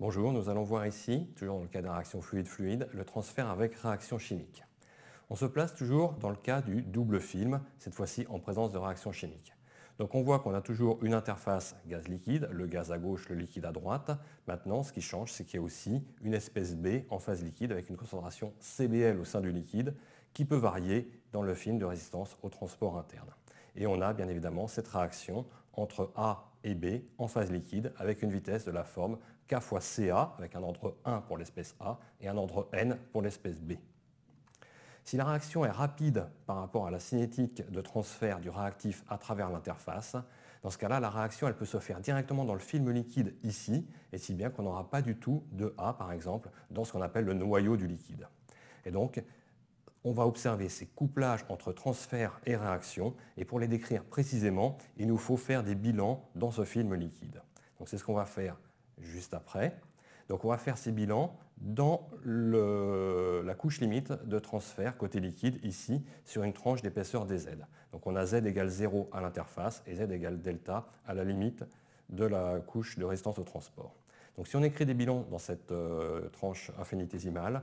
Bonjour, nous allons voir ici, toujours dans le cas d'une réaction fluide-fluide, le transfert avec réaction chimique. On se place toujours dans le cas du double film, cette fois-ci en présence de réaction chimique. Donc on voit qu'on a toujours une interface gaz-liquide, le gaz à gauche, le liquide à droite. Maintenant, ce qui change, c'est qu'il y a aussi une espèce B en phase liquide avec une concentration CBL au sein du liquide qui peut varier dans le film de résistance au transport interne. Et on a bien évidemment cette réaction entre A et B en phase liquide avec une vitesse de la forme K fois CA avec un ordre 1 pour l'espèce A et un ordre N pour l'espèce B. Si la réaction est rapide par rapport à la cinétique de transfert du réactif à travers l'interface, dans ce cas-là, la réaction elle peut se faire directement dans le film liquide ici, et si bien qu'on n'aura pas du tout de A, par exemple, dans ce qu'on appelle le noyau du liquide. Et donc, on va observer ces couplages entre transfert et réaction, et pour les décrire précisément, il nous faut faire des bilans dans ce film liquide. c'est ce qu'on va faire juste après. Donc on va faire ces bilans dans la couche limite de transfert côté liquide, ici, sur une tranche d'épaisseur dZ. Donc on a Z égale 0 à l'interface et Z égale delta à la limite de la couche de résistance au transport. Donc si on écrit des bilans dans cette euh, tranche infinitésimale,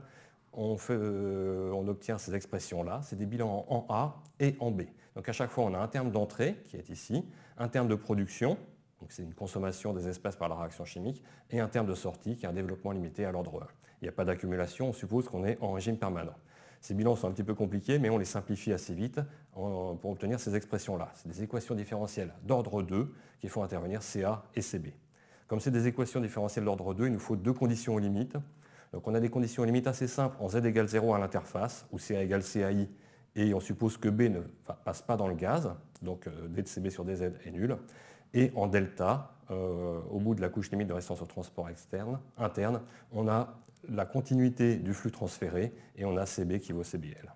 euh, on, obtient ces expressions-là. C'est des bilans en A et en B. Donc à chaque fois, on a un terme d'entrée, qui est ici, un terme de production, donc c'est une consommation des espèces par la réaction chimique, et un terme de sortie, qui est un développement limité à l'ordre 1. Il n'y a pas d'accumulation, on suppose qu'on est en régime permanent. Ces bilans sont un petit peu compliqués, mais on les simplifie assez vite pour obtenir ces expressions-là. C'est des équations différentielles d'ordre 2 qui font intervenir CA et CB. Comme c'est des équations différentielles d'ordre 2, il nous faut deux conditions aux limites. Donc on a des conditions limites assez simples en z égale 0 à l'interface, où CA égale CAI, et on suppose que B ne passe pas dans le gaz, donc euh, D de CB sur DZ est nul, et en delta, euh, au bout de la couche limite de résistance au transport externe, interne, on a la continuité du flux transféré et on a CB qui vaut CBL.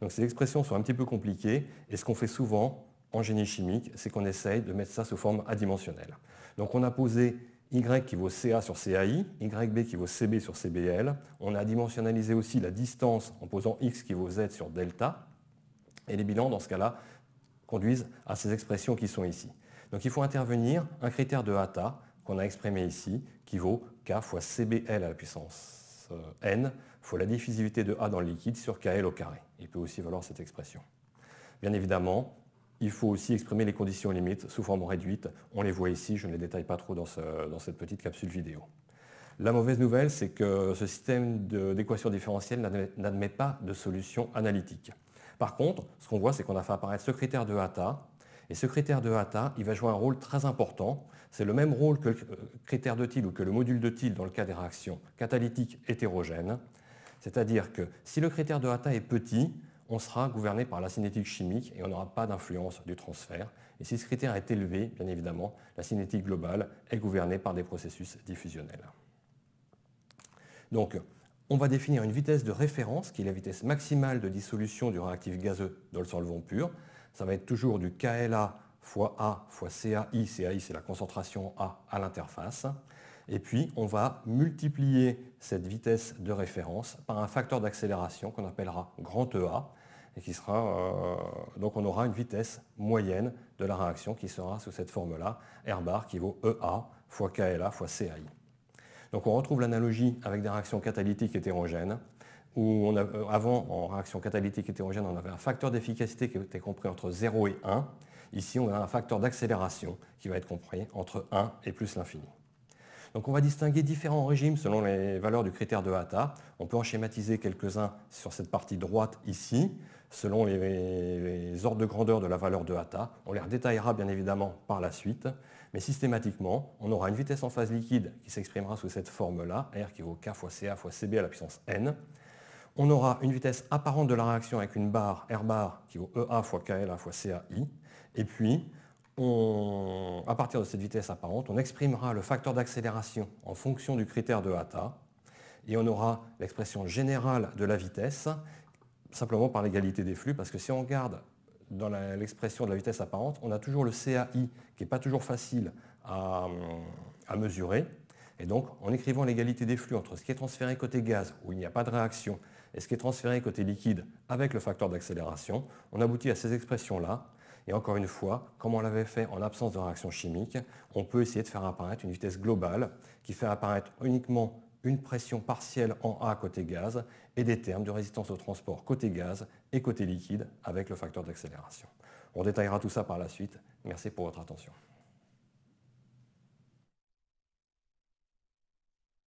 Donc ces expressions sont un petit peu compliquées et ce qu'on fait souvent en génie chimique, c'est qu'on essaye de mettre ça sous forme adimensionnelle. Donc on a posé y qui vaut CA sur CAI, YB qui vaut CB sur CBL. On a dimensionnalisé aussi la distance en posant X qui vaut Z sur delta. Et les bilans, dans ce cas-là, conduisent à ces expressions qui sont ici. Donc il faut intervenir un critère de Hata qu'on a exprimé ici, qui vaut K fois CBL à la puissance euh, N, fois la diffusivité de A dans le liquide sur KL au carré. Il peut aussi valoir cette expression. Bien évidemment, il faut aussi exprimer les conditions limites sous forme réduite. On les voit ici, je ne les détaille pas trop dans, cette petite capsule vidéo. La mauvaise nouvelle, c'est que ce système d'équations différentielles n'admet pas de solution analytique. Par contre, ce qu'on voit, c'est qu'on a fait apparaître ce critère de Hata. Et ce critère de Hata, il va jouer un rôle très important. C'est le même rôle que le euh, critère de TIL ou que le module de Thiel dans le cas des réactions catalytiques hétérogènes. C'est-à-dire que si le critère de Hata est petit, on sera gouverné par la cinétique chimique et on n'aura pas d'influence du transfert. Et si ce critère est élevé, bien évidemment, la cinétique globale est gouvernée par des processus diffusionnels. Donc, on va définir une vitesse de référence qui est la vitesse maximale de dissolution du réactif gazeux dans le solvant pur. Ça va être toujours du KLA fois A fois CAI. CAI, c'est la concentration A à l'interface. Et puis, on va multiplier cette vitesse de référence par un facteur d'accélération qu'on appellera grand EA et qui sera euh, donc on aura une vitesse moyenne de la réaction qui sera sous cette forme-là, R bar qui vaut EA fois KLA fois CI. Donc on retrouve l'analogie avec des réactions catalytiques hétérogènes, où on euh, avant, en réaction catalytique hétérogène, on avait un facteur d'efficacité qui était compris entre 0 et 1. Ici, on a un facteur d'accélération qui va être compris entre 1 et plus l'infini. Donc on va distinguer différents régimes selon les valeurs du critère de Hata. On peut en schématiser quelques-uns sur cette partie droite ici, selon les, ordres de grandeur de la valeur de Hata. On les redétaillera bien évidemment par la suite, mais systématiquement, on aura une vitesse en phase liquide qui s'exprimera sous cette forme-là, R qui vaut K fois CA fois CB à la puissance N. On aura une vitesse apparente de la réaction avec une barre R bar qui vaut EA fois KLA fois CAI. Et puis, à partir de cette vitesse apparente, on exprimera le facteur d'accélération en fonction du critère de Hata, et on aura l'expression générale de la vitesse, simplement par l'égalité des flux, parce que si on regarde dans l'expression de la vitesse apparente, on a toujours le CAI, qui n'est pas toujours facile à mesurer, et donc, en écrivant l'égalité des flux entre ce qui est transféré côté gaz, où il n'y a pas de réaction, et ce qui est transféré côté liquide avec le facteur d'accélération, on aboutit à ces expressions-là, et encore une fois, comme on l'avait fait en absence de réaction chimique, on peut essayer de faire apparaître une vitesse globale qui fait apparaître uniquement une pression partielle en A côté gaz et des termes de résistance au transport côté gaz et côté liquide avec le facteur d'accélération. On détaillera tout ça par la suite. Merci pour votre attention.